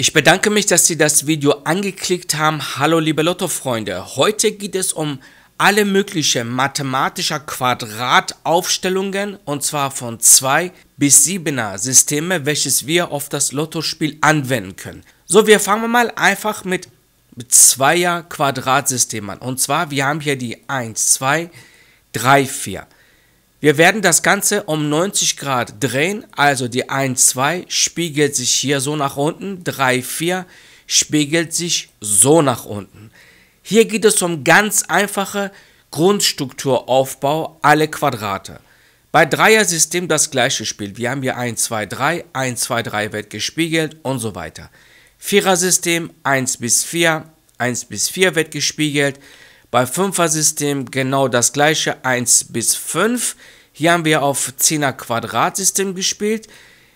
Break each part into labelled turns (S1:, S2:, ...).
S1: Ich bedanke mich, dass Sie das Video angeklickt haben. Hallo liebe Lotto-Freunde, heute geht es um alle möglichen mathematischer Quadrataufstellungen und zwar von 2 bis 7er Systeme, welches wir auf das Lottospiel anwenden können. So, wir fangen mal einfach mit Zweier Quadratsystemen an. Und zwar, wir haben hier die 1, 2, 3, 4. Wir werden das Ganze um 90 Grad drehen, also die 1, 2 spiegelt sich hier so nach unten, 3, 4 spiegelt sich so nach unten. Hier geht es um ganz einfache Grundstrukturaufbau, alle Quadrate. Bei Dreier-System das gleiche Spiel. Wir haben hier 1, 2, 3, 1, 2, 3 wird gespiegelt und so weiter. Vierer-System 1 bis 4, 1 bis 4 wird gespiegelt. Bei 5er System genau das gleiche 1 bis 5. Hier haben wir auf 10er Quadratsystem gespielt.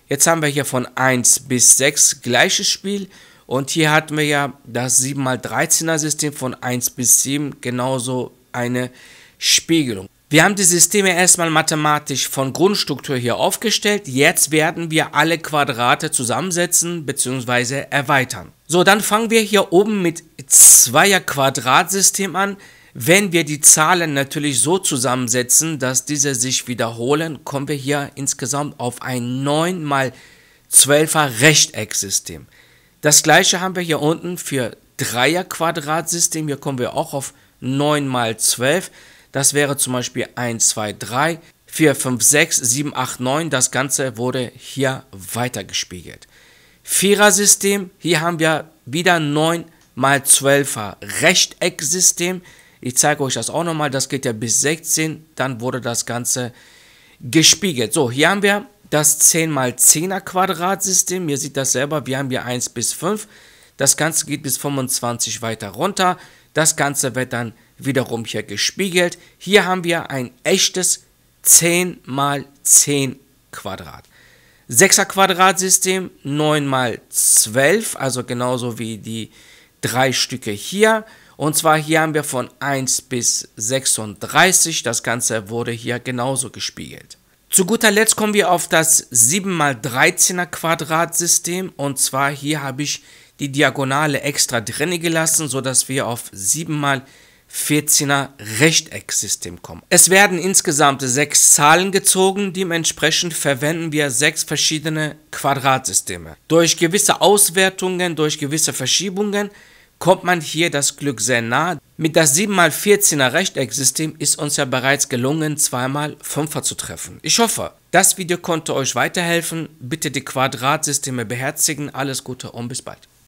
S1: Jetzt haben wir hier von 1 bis 6 gleiches Spiel. Und hier hatten wir ja das 7x13er System von 1 bis 7 genauso eine Spiegelung. Wir haben die Systeme erstmal mathematisch von Grundstruktur hier aufgestellt. Jetzt werden wir alle Quadrate zusammensetzen bzw. erweitern. So, dann fangen wir hier oben mit zweier Quadratsystem an. Wenn wir die Zahlen natürlich so zusammensetzen, dass diese sich wiederholen, kommen wir hier insgesamt auf ein 9 mal 12er Rechtecksystem. Das gleiche haben wir hier unten für Dreier Quadratsystem. Hier kommen wir auch auf 9 mal 12. Das wäre zum Beispiel 1, 2, 3, 4, 5, 6, 7, 8, 9. Das Ganze wurde hier weitergespiegelt. Vierer-System, hier haben wir wieder 9 mal 12er Rechteck-System. Ich zeige euch das auch nochmal, das geht ja bis 16, dann wurde das Ganze gespiegelt. So, hier haben wir das 10 mal 10er Quadratsystem. Ihr seht das selber, wir haben hier 1 bis 5. Das Ganze geht bis 25 weiter runter. Das Ganze wird dann wiederum hier gespiegelt. Hier haben wir ein echtes 10 mal 10 Quadrat. 6er Quadratsystem 9 mal 12, also genauso wie die drei Stücke hier. Und zwar hier haben wir von 1 bis 36, das Ganze wurde hier genauso gespiegelt. Zu guter Letzt kommen wir auf das 7 mal 13er Quadratsystem und zwar hier habe ich die Diagonale extra drin gelassen, sodass wir auf 7 mal 13 14er Rechtecksystem kommen. Es werden insgesamt sechs Zahlen gezogen, dementsprechend verwenden wir sechs verschiedene Quadratsysteme. Durch gewisse Auswertungen, durch gewisse Verschiebungen kommt man hier das Glück sehr nah. Mit das 7x14er Rechtecksystem ist uns ja bereits gelungen, zweimal 5er zu treffen. Ich hoffe, das Video konnte euch weiterhelfen. Bitte die Quadratsysteme beherzigen. Alles Gute und bis bald.